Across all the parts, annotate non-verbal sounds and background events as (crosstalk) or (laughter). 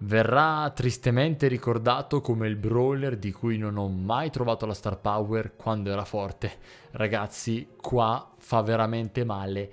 Verrà tristemente ricordato come il brawler di cui non ho mai trovato la star power quando era forte. Ragazzi, qua fa veramente male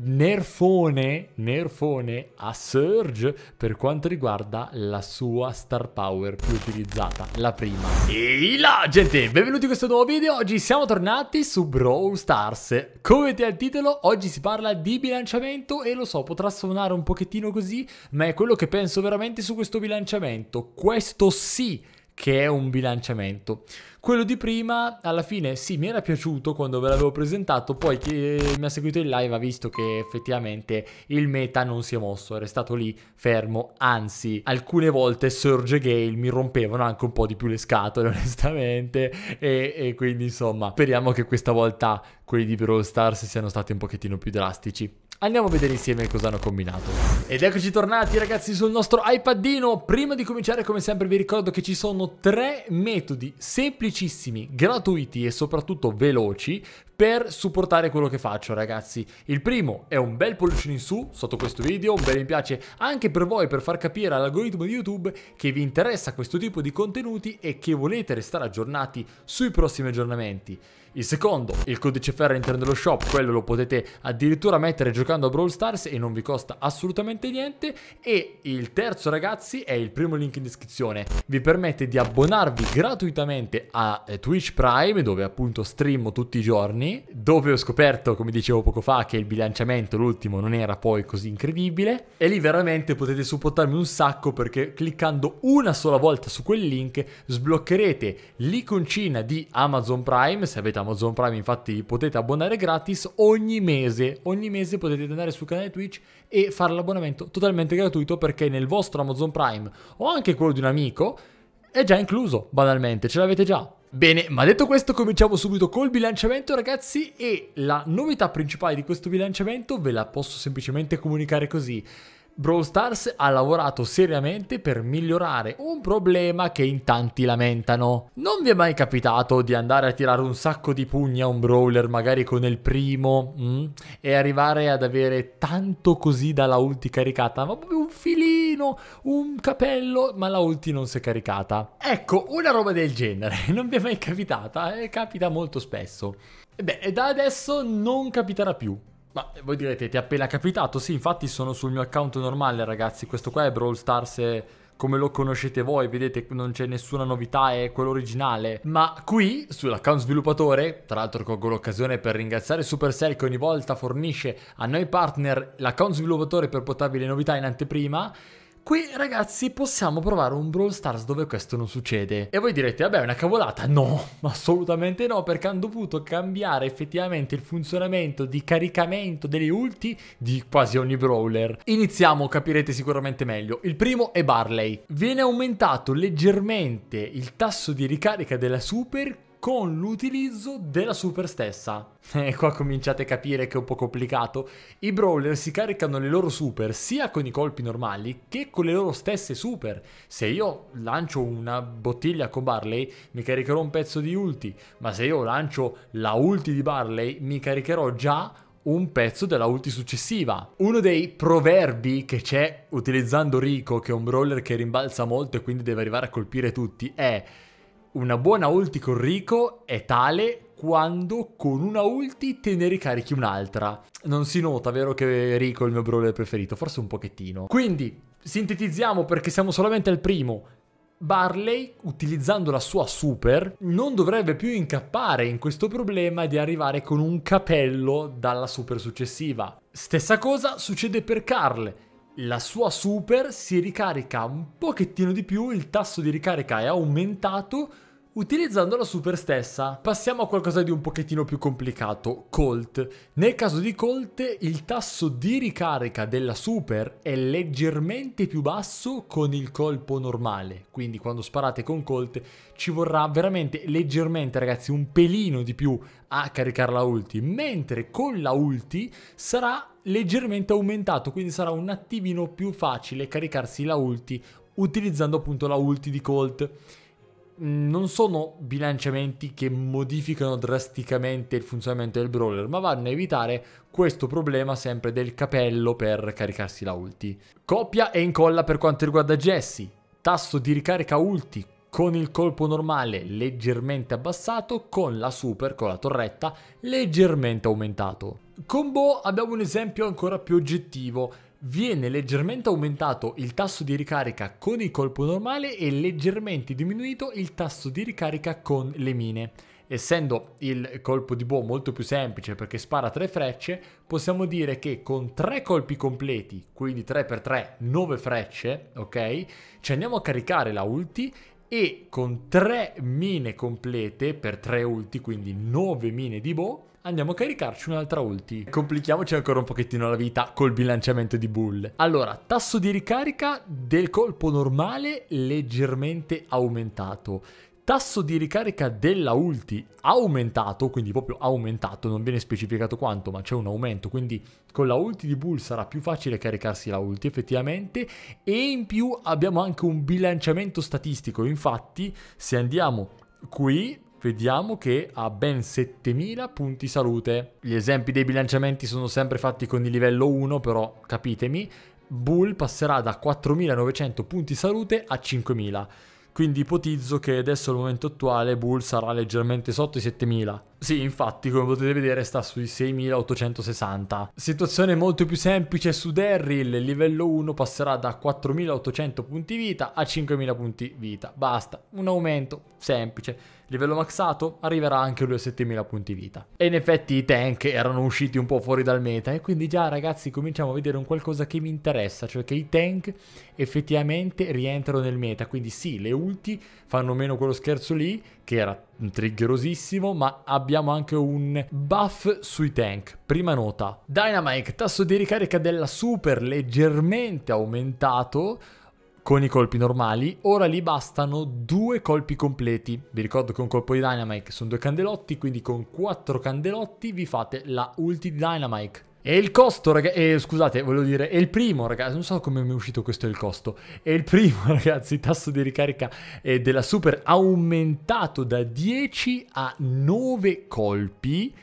nerfone, nerfone a Surge per quanto riguarda la sua star power più utilizzata, la prima. E là gente, benvenuti in questo nuovo video, oggi siamo tornati su Brawl Stars. Come ti vedete al titolo, oggi si parla di bilanciamento e lo so, potrà suonare un pochettino così, ma è quello che penso veramente su questo bilanciamento. Questo sì che è un bilanciamento. Quello di prima, alla fine, sì, mi era piaciuto quando ve l'avevo presentato, poi chi mi ha seguito in live ha visto che effettivamente il meta non si è mosso, era stato lì fermo, anzi, alcune volte Surge e Gale mi rompevano anche un po' di più le scatole, (laughs) onestamente, e, e quindi insomma, speriamo che questa volta quelli di Brawl Stars siano stati un pochettino più drastici. Andiamo a vedere insieme cosa hanno combinato. Ed eccoci tornati ragazzi sul nostro iPadino. Prima di cominciare come sempre vi ricordo che ci sono tre metodi semplicissimi, gratuiti e soprattutto veloci per supportare quello che faccio ragazzi. Il primo è un bel pollicino in su sotto questo video, un bel mi piace anche per voi per far capire all'algoritmo di YouTube che vi interessa questo tipo di contenuti e che volete restare aggiornati sui prossimi aggiornamenti. Il secondo, il codice ferro all'interno dello shop, quello lo potete addirittura mettere giocando a Brawl Stars e non vi costa assolutamente niente. E il terzo ragazzi è il primo link in descrizione, vi permette di abbonarvi gratuitamente a eh, Twitch Prime dove appunto streamo tutti i giorni anni, dove ho scoperto, come dicevo poco fa, che il bilanciamento, l'ultimo, non era poi così incredibile. E lì veramente potete supportarmi un sacco perché cliccando una sola volta su quel link sbloccherete l'iconcina di Amazon Prime. Se avete Amazon Prime infatti potete abbonare gratis ogni mese. Ogni mese potete andare sul canale Twitch e fare l'abbonamento totalmente gratuito perché nel vostro Amazon Prime o anche quello di un amico è già incluso, banalmente, ce l'avete già. Bene, ma detto questo cominciamo subito col bilanciamento ragazzi e la novità principale di questo bilanciamento ve la posso semplicemente comunicare così. Brawl Stars ha lavorato seriamente per migliorare un problema che in tanti lamentano. Non vi è mai capitato di andare a tirare un sacco di pugni a un brawler magari con il primo mm, e arrivare ad avere tanto così dalla ulti caricata, ma proprio un filino, un capello, ma la ulti non si è caricata. Ecco, una roba del genere, (laughs) non vi è mai capitata e eh? capita molto spesso. Beh, da adesso non capiterà più. Ma voi direte, ti è appena capitato? Sì, infatti sono sul mio account normale, ragazzi. Questo qua è Brawl Stars come lo conoscete voi, vedete non c'è nessuna novità, è quello originale. Ma qui, sull'account sviluppatore, tra l'altro colgo l'occasione per ringraziare Supercell che ogni volta fornisce a noi partner l'account sviluppatore per portarvi le novità in anteprima, Qui ragazzi possiamo provare un Brawl Stars dove questo non succede. E voi direte, vabbè è una cavolata. No, (laughs) assolutamente no, perché hanno dovuto cambiare effettivamente il funzionamento di caricamento delle ulti di quasi ogni brawler. Iniziamo, capirete sicuramente meglio. Il primo è Barley. Viene aumentato leggermente il tasso di ricarica della super con l'utilizzo della super stessa. (laughs) E qua cominciate a capire che è un po' complicato. I brawler si caricano le loro super sia con i colpi normali che con le loro stesse super. Se io lancio una bottiglia con Barley mi caricherò un pezzo di ulti, ma se io lancio la ulti di Barley mi caricherò già un pezzo della ulti successiva. Uno dei proverbi che c'è utilizzando Rico, che è un brawler che rimbalza molto e quindi deve arrivare a colpire tutti, è una buona ulti con Rico è tale quando con una ulti te ne ricarichi un'altra. Non si nota, vero che Rico è il mio brawler preferito? Forse un pochettino. Quindi, sintetizziamo perché siamo solamente al primo. Barley, utilizzando la sua super, non dovrebbe più incappare in questo problema di arrivare con un capello dalla super successiva. Stessa cosa succede per Carl la sua super si ricarica un pochettino di più, il tasso di ricarica è aumentato Utilizzando la super stessa, passiamo a qualcosa di un pochettino più complicato, Colt. Nel caso di Colt, il tasso di ricarica della super è leggermente più basso con il colpo normale, quindi quando sparate con Colt ci vorrà veramente leggermente, ragazzi, un pelino di più a caricare la ulti, mentre con la ulti sarà leggermente aumentato, quindi sarà un attimino più facile caricarsi la ulti utilizzando appunto la ulti di Colt non sono bilanciamenti che modificano drasticamente il funzionamento del brawler, ma vanno a evitare questo problema sempre del capello per caricarsi la ulti. Coppia e incolla per quanto riguarda Jesse, tasso di ricarica ulti con il colpo normale leggermente abbassato, con la super, con la torretta, leggermente aumentato. Con Bo abbiamo un esempio ancora più oggettivo, viene leggermente aumentato il tasso di ricarica con il colpo normale e leggermente diminuito il tasso di ricarica con le mine. Essendo il colpo di boh molto più semplice perché spara tre frecce, possiamo dire che con tre colpi completi, quindi 3x3, 9 frecce, ok? Ci andiamo a caricare la ulti e con tre mine complete per tre ulti, quindi 9 mine di boh, andiamo a caricarci un'altra ulti. Complichiamoci ancora un pochettino la vita col bilanciamento di Bull. Allora, tasso di ricarica del colpo normale leggermente aumentato tasso di ricarica della ulti aumentato, quindi proprio aumentato, non viene specificato quanto, ma c'è un aumento, quindi con la ulti di Bull sarà più facile caricarsi la ulti effettivamente e in più abbiamo anche un bilanciamento statistico, infatti se andiamo qui vediamo che ha ben 7000 punti salute. Gli esempi dei bilanciamenti sono sempre fatti con il livello 1, però capitemi, Bull passerà da 4900 punti salute a 5000. Quindi ipotizzo che adesso al momento attuale Bull sarà leggermente sotto i 7000. Sì, infatti, come potete vedere sta sui 6860. Situazione molto più semplice su Daryl, livello 1 passerà da 4800 punti vita a 5000 punti vita. Basta, un aumento semplice livello maxato, arriverà anche lui a 7000 punti vita. E in effetti i tank erano usciti un po' fuori dal meta e quindi già ragazzi cominciamo a vedere un qualcosa che mi interessa, cioè che i tank effettivamente rientrano nel meta, quindi sì, le ulti fanno meno quello scherzo lì, che era triggerosissimo, ma abbiamo anche un buff sui tank. Prima nota, Dynamite, tasso di ricarica della super leggermente aumentato, con i colpi normali, ora gli bastano due colpi completi. Vi ricordo che un colpo di Dynamite sono due candelotti, quindi con quattro candelotti vi fate la ulti di Dynamite. E il costo, ragazzi, eh, scusate, volevo dire, è il primo, ragazzi, non so come mi è uscito questo è il costo, è il primo, (laughs) ragazzi, tasso di ricarica eh, della super aumentato da 10 a 9 colpi,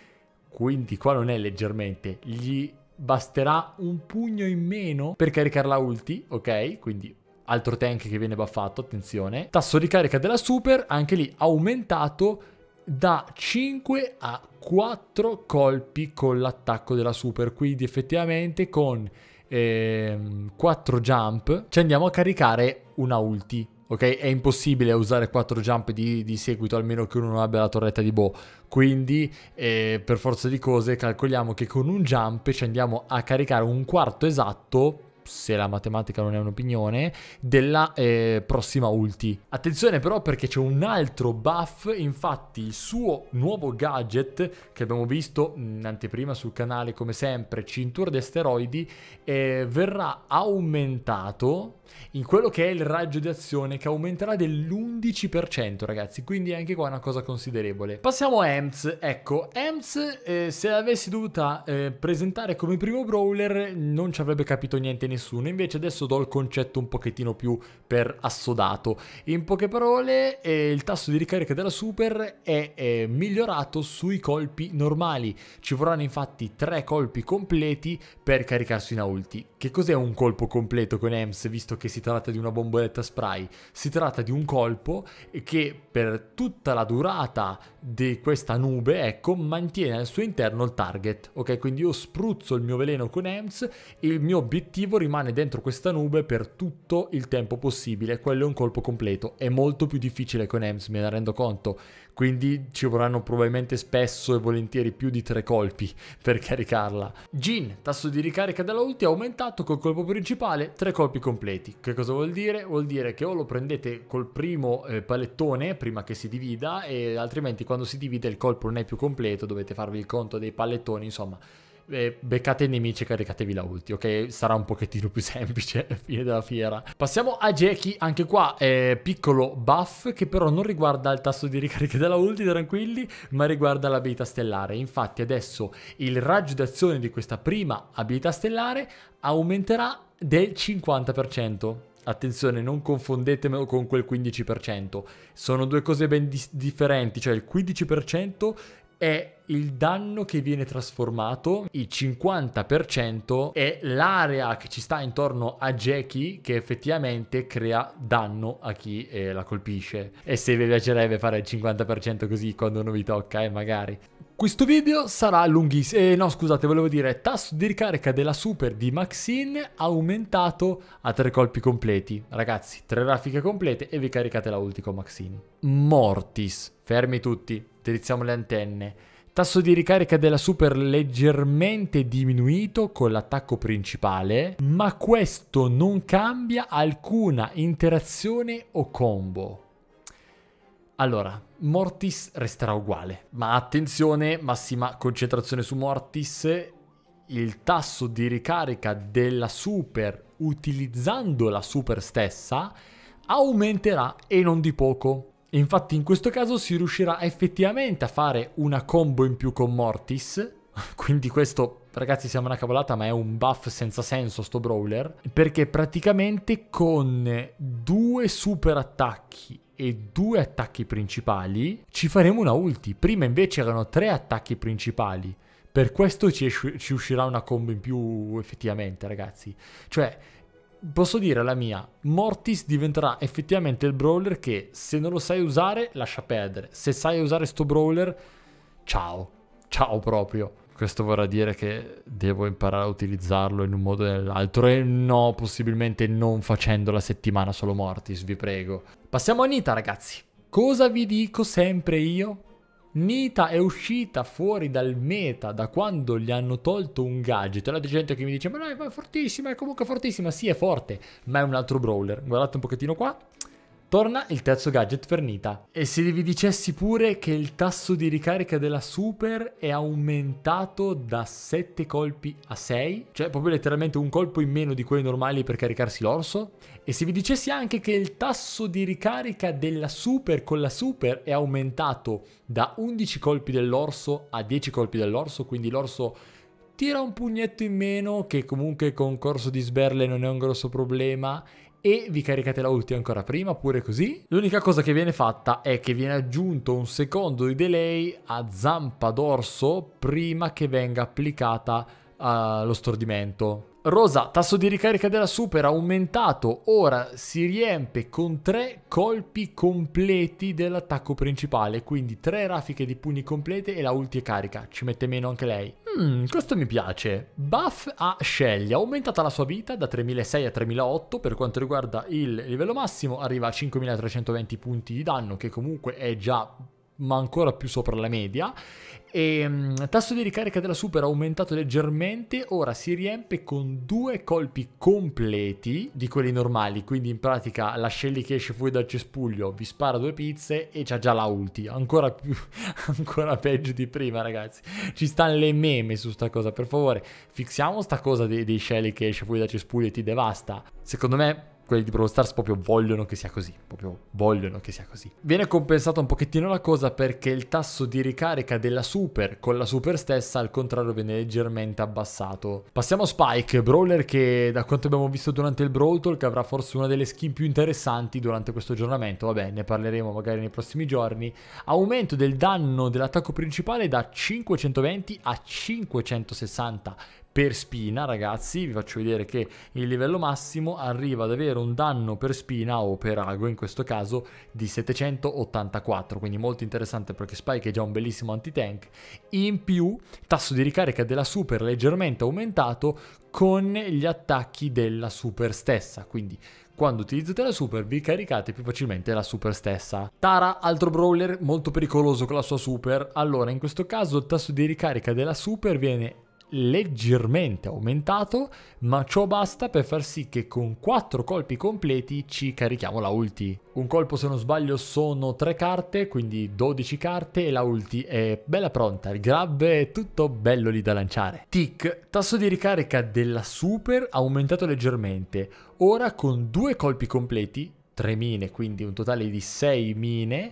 quindi qua non è leggermente, gli basterà un pugno in meno per caricare la ulti, ok? Quindi altro tank che viene buffato, attenzione. Tasso di carica della super, anche lì aumentato da 5 a 4 colpi con l'attacco della super, quindi effettivamente con ehm, 4 jump ci andiamo a caricare una ulti. Ok, è impossibile usare 4 jump di, di seguito, almeno che uno non abbia la torretta di Bo. Quindi, eh, per forza di cose, calcoliamo che con un jump ci andiamo a caricare un quarto esatto se la matematica non è un'opinione, della eh, prossima ulti. Attenzione però perché c'è un altro buff, infatti il suo nuovo gadget che abbiamo visto in anteprima sul canale come sempre, cintura di asteroidi, eh, verrà aumentato in quello che è il raggio di azione che aumenterà dell'11%, ragazzi, quindi anche qua è una cosa considerevole. Passiamo a EMS, ecco, EMS eh, se l'avessi dovuta eh, presentare come primo brawler non ci avrebbe capito niente nessuno, invece adesso do il concetto un pochettino più per assodato. In poche parole, eh, il tasso di ricarica della super è, è eh, migliorato sui colpi normali, ci vorranno infatti tre colpi completi per caricarsi in ulti. Che cos'è un colpo completo con EMS visto visto che si tratta di una bomboletta spray, si tratta di un colpo che per tutta la durata di questa nube, ecco, mantiene al suo interno il target, ok? Quindi io spruzzo il mio veleno con EMS e il mio obiettivo rimane dentro questa nube per tutto il tempo possibile, quello è un colpo completo, è molto più difficile con EMS, me ne rendo conto, quindi ci vorranno probabilmente spesso e volentieri più di tre colpi (laughs) per caricarla. Gin, tasso di ricarica della ulti aumentato col colpo principale, tre colpi completi paletti. Che cosa vuol dire? Vuol dire che o lo prendete col primo eh, palettone prima che si divida e altrimenti quando si divide il colpo non è più completo, dovete farvi il conto dei pallettoni, insomma. Eh, beccate i nemici e caricatevi la ulti, ok? Sarà un pochettino più (laughs) semplice fine della fiera. Passiamo a Jackie, anche qua è piccolo buff che però non riguarda il tasso di ricarica della ulti, tranquilli, ma riguarda l'abilità stellare. Infatti adesso il raggio d'azione di questa prima abilità stellare aumenterà del 50%. Attenzione, non confondetemelo con quel 15%. Sono due cose ben di differenti, cioè il 15% è il danno che viene trasformato, il 50% è l'area che ci sta intorno a Jackie che effettivamente crea danno a chi eh, la colpisce. E se vi piacerebbe fare il 50% così quando non vi tocca, eh, magari. Questo video sarà lunghissimo, eh, no scusate volevo dire, tasso di ricarica della super di Maxine aumentato a tre colpi completi. Ragazzi, tre raffiche complete e vi caricate la ulti con Maxine. Mortis, fermi tutti, drizziamo le antenne. Tasso di ricarica della super leggermente diminuito con l'attacco principale, ma questo non cambia alcuna interazione o combo. Allora, Mortis resterà uguale, ma attenzione, massima concentrazione su Mortis, il tasso di ricarica della super utilizzando la super stessa aumenterà e non di poco. Infatti in questo caso si riuscirà effettivamente a fare una combo in più con Mortis, (laughs) quindi questo ragazzi siamo una cavolata ma è un buff senza senso sto brawler, perché praticamente con due super attacchi e due attacchi principali, ci faremo una ulti. Prima invece erano tre attacchi principali. Per questo ci, ci uscirà una combo in più effettivamente, ragazzi. Cioè, posso dire la mia, Mortis diventerà effettivamente il brawler che se non lo sai usare lascia perdere, se sai usare sto brawler ciao, ciao proprio questo vorrà dire che devo imparare a utilizzarlo in un modo o nell'altro e no, possibilmente non facendo la settimana solo Mortis, vi prego. Passiamo a Nita ragazzi. Cosa vi dico sempre io? Nita è uscita fuori dal meta da quando gli hanno tolto un gadget. La gente che mi dice: Ma no, è fortissima, è comunque fortissima. Sì, è forte, ma è un altro brawler. Guardate un pochettino qua. Torna il terzo gadget per Nita. E se vi dicessi pure che il tasso di ricarica della Super è aumentato da 7 colpi a 6, cioè proprio letteralmente un colpo in meno di quelli normali per caricarsi l'orso, e se vi dicessi anche che il tasso di ricarica della Super con la Super è aumentato da 11 colpi dell'orso a 10 colpi dell'orso, quindi l'orso tira un pugnetto in meno che comunque con corso di sberle non è un grosso problema e vi caricate la ulti ancora prima pure così. L'unica cosa che viene fatta è che viene aggiunto un secondo di delay a zampa dorso prima che venga applicata eh, lo stordimento. Rosa, tasso di ricarica della super aumentato, ora si riempie con tre colpi completi dell'attacco principale, quindi tre raffiche di pugni complete e la ulti è carica, ci mette meno anche lei. Mmm, questo mi piace. Buff a Shelly, aumentata la sua vita da 3600 a 3008 per quanto riguarda il livello massimo, arriva a 5320 punti di danno che comunque è già ma ancora più sopra la media. E, um, tasso di ricarica della Super è aumentato leggermente, ora si riempie con due colpi completi di quelli normali, quindi in pratica la Shelly che esce fuori dal cespuglio vi spara due pizze e c'ha già la ulti, ancora, più, (laughs) ancora peggio di prima ragazzi, ci stanno le meme su sta cosa, per favore fixiamo sta cosa dei, dei Shelly che esce fuori dal cespuglio e ti devasta, secondo me quelli di Brawl Stars proprio vogliono che sia così, proprio vogliono che sia così. Viene compensata un pochettino la cosa perché il tasso di ricarica della super con la super stessa al contrario viene leggermente abbassato. Passiamo a Spike, brawler che da quanto abbiamo visto durante il Brawl Talk avrà forse una delle skin più interessanti durante questo aggiornamento, vabbè ne parleremo magari nei prossimi giorni. Aumento del danno dell'attacco principale da 520 a 560 per spina ragazzi vi faccio vedere che il livello massimo arriva ad avere un danno per spina o per ago in questo caso di 784 quindi molto interessante perché Spike è già un bellissimo anti-tank in più tasso di ricarica della super leggermente aumentato con gli attacchi della super stessa quindi quando utilizzate la super vi caricate più facilmente la super stessa. Tara, altro brawler molto pericoloso con la sua super. Allora, in questo caso il tasso di ricarica della super viene leggermente aumentato, ma ciò basta per far sì che con 4 colpi completi ci carichiamo la ulti. Un colpo se non sbaglio sono 3 carte, quindi 12 carte e la ulti è bella pronta, il grab è tutto bello lì da lanciare. Tic, tasso di ricarica della super aumentato leggermente, ora con 2 colpi completi, 3 mine, quindi un totale di 6 mine,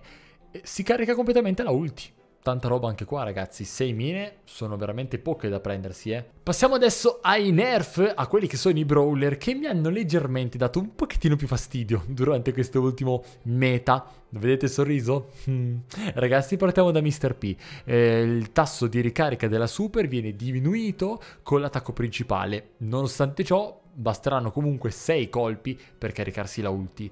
eh, si carica completamente la ulti. Tanta roba anche qua ragazzi, 6 mine sono veramente poche da prendersi eh. Passiamo adesso ai nerf, a quelli che sono i brawler che mi hanno leggermente dato un pochettino più fastidio (laughs) durante questo ultimo meta. Vedete il sorriso? (laughs) Ragazzi partiamo da Mr. P, eh, il tasso di ricarica della super viene diminuito con l'attacco principale, nonostante ciò basteranno comunque 6 colpi per caricarsi la ulti.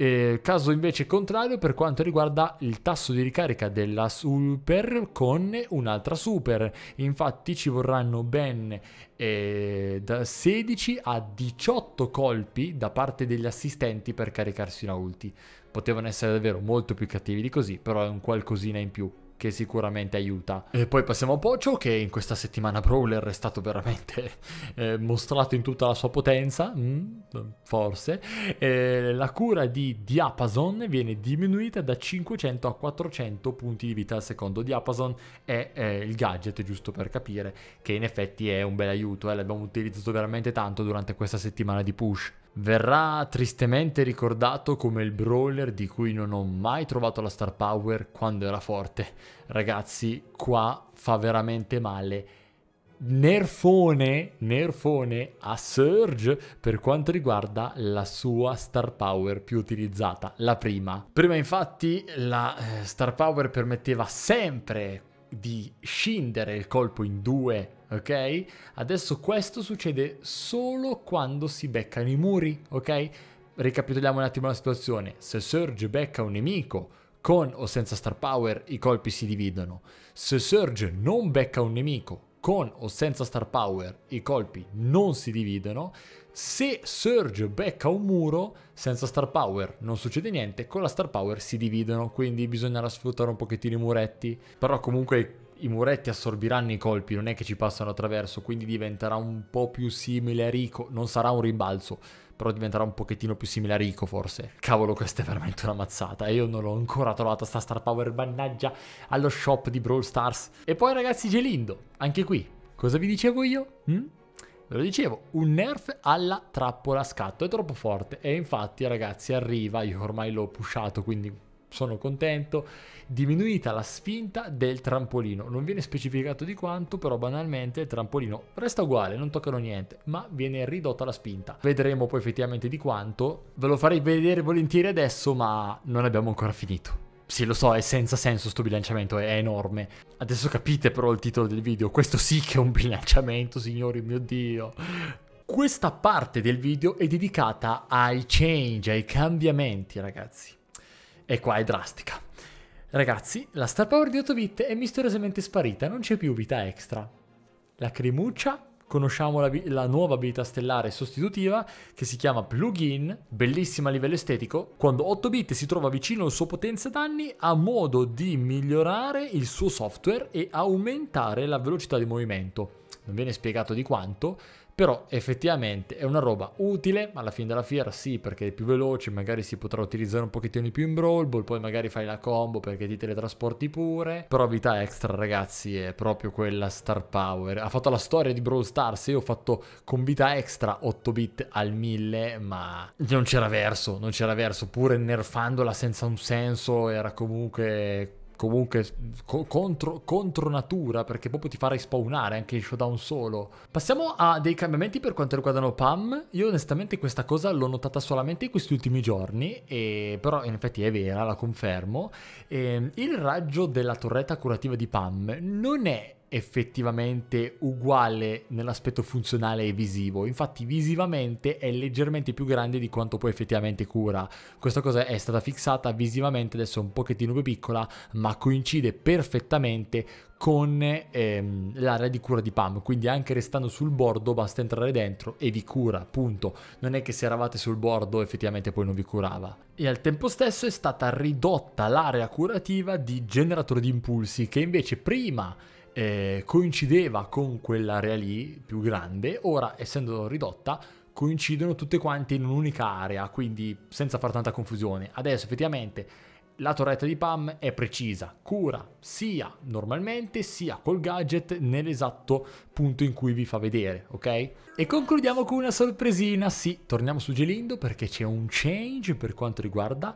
Eh, caso invece contrario per quanto riguarda il tasso di ricarica della super con un'altra super. Infatti ci vorranno ben eh, da 16 a 18 colpi da parte degli assistenti per caricarsi una ulti. Potevano essere davvero molto più cattivi di così, però è un qualcosina in più che sicuramente aiuta. E poi passiamo a Pocho che in questa settimana Brawler è stato veramente eh, mostrato in tutta la sua potenza, mm, forse. Eh, la cura di Diapason viene diminuita da 500 a 400 punti di vita al secondo. Diapason è eh, il gadget, giusto per capire, che in effetti è un bel aiuto, eh. l'abbiamo utilizzato veramente tanto durante questa settimana di push verrà tristemente ricordato come il brawler di cui non ho mai trovato la star power quando era forte. Ragazzi, qua fa veramente male. Nerfone, nerfone a Surge per quanto riguarda la sua star power più utilizzata, la prima. Prima infatti la eh, star power permetteva sempre di scindere il colpo in due, ok? Adesso questo succede solo quando si beccano i muri, ok? Ricapitoliamo un attimo la situazione. Se Surge becca un nemico con o senza star power, i colpi si dividono. Se Surge non becca un nemico con o senza star power, i colpi non si dividono. Se Surge becca un muro, senza star power non succede niente, con la star power si dividono, quindi bisognerà sfruttare un pochettino i muretti. Però comunque i muretti assorbiranno i colpi, non è che ci passano attraverso, quindi diventerà un po' più simile a Rico, non sarà un rimbalzo, però diventerà un pochettino più simile a Rico forse. Cavolo, questa è veramente una mazzata, io non l'ho ancora trovata sta star power, mannaggia, allo shop di Brawl Stars. E poi ragazzi Gelindo, anche qui, cosa vi dicevo io? Hm? Ve lo dicevo, un nerf alla trappola scatto, è troppo forte. E infatti ragazzi arriva, io ormai l'ho pushato, quindi sono contento, diminuita la spinta del trampolino. Non viene specificato di quanto, però banalmente il trampolino resta uguale, non toccano niente, ma viene ridotta la spinta. Vedremo poi effettivamente di quanto. Ve lo farei vedere volentieri adesso, ma non abbiamo ancora finito. Sì, lo so, è senza senso sto bilanciamento, è, enorme. Adesso capite però il titolo del video, questo sì che è un (laughs) bilanciamento, signori, mio Dio. Questa parte del video è dedicata ai change, ai cambiamenti, ragazzi. E qua è drastica. Ragazzi, la star power di 8 bit è misteriosamente sparita, non c'è più vita extra. La Lacrimuccia conosciamo la, la, nuova abilità stellare sostitutiva che si chiama Plugin, bellissima a livello estetico. Quando 8bit si trova vicino al suo potenza danni ha modo di migliorare il suo software e aumentare la velocità di movimento. Non viene spiegato di quanto, però effettivamente è una roba utile alla fine della fiera sì perché è più veloce magari si potrà utilizzare un pochettino di più in Brawl Ball poi magari fai la combo perché ti teletrasporti pure però vita extra ragazzi è proprio quella star power ha fatto la storia di Brawl Stars io ho fatto con vita extra 8 bit al 1000 ma non c'era verso non c'era verso pure nerfandola senza un senso era comunque comunque co- contro, contro, natura perché proprio ti fa respawnare anche in showdown solo. Passiamo a dei cambiamenti per quanto riguardano Pam. Io onestamente questa cosa l'ho notata solamente in questi ultimi giorni, e, però in effetti è vera, la confermo. E, ehm, il raggio della torretta curativa di Pam non è effettivamente uguale nell'aspetto funzionale e visivo. Infatti visivamente è leggermente più grande di quanto poi effettivamente cura. Questa cosa è stata fissata visivamente, adesso è un pochettino più piccola, ma coincide perfettamente con ehm, l'area di cura di PAM, quindi anche restando sul bordo basta entrare dentro e vi cura, punto. Non è che se eravate sul bordo effettivamente poi non vi curava. E al tempo stesso è stata ridotta l'area curativa di generatore di impulsi che invece prima eh, coincideva con quell'area lì più grande, ora essendo ridotta coincidono tutte quante in un'unica area, quindi senza far tanta confusione. Adesso effettivamente la torretta di PAM è precisa, cura sia normalmente sia col gadget nell'esatto punto in cui vi fa vedere, ok? E concludiamo con una sorpresina, sì, torniamo su Gelindo perché c'è un change per quanto riguarda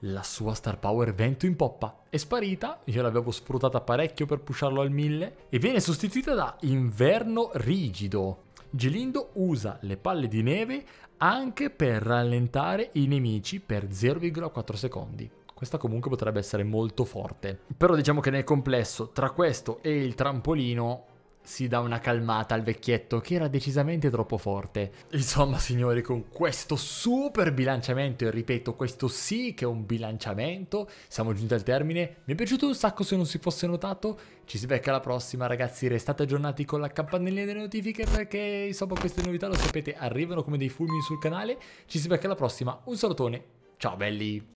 la sua star power vento in poppa è sparita, io l'avevo sfruttata parecchio per pusharlo al 1000 e viene sostituita da Inverno Rigido. Gelindo usa le palle di neve anche per rallentare i nemici per 0,4 secondi. Questa comunque potrebbe essere molto forte. Però diciamo che nel complesso, tra questo e il trampolino, si dà una calmata al vecchietto che era decisamente troppo forte. Insomma, signori, con questo super bilanciamento, e ripeto, questo sì che è un bilanciamento, siamo giunti al termine. Mi è piaciuto un sacco se non si fosse notato. Ci si becca alla prossima, ragazzi. Restate aggiornati con la campanellina delle notifiche perché, insomma, queste novità, lo sapete, arrivano come dei fulmini sul canale. Ci si becca alla prossima. Un salutone. Ciao, belli.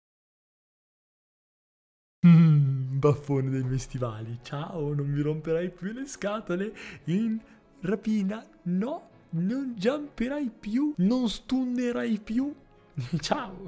Mmm baffone dei festivali. Ciao, non mi romperai più le scatole in rapina. No, non jumperai più, non stunnerai più. (laughs) Ciao.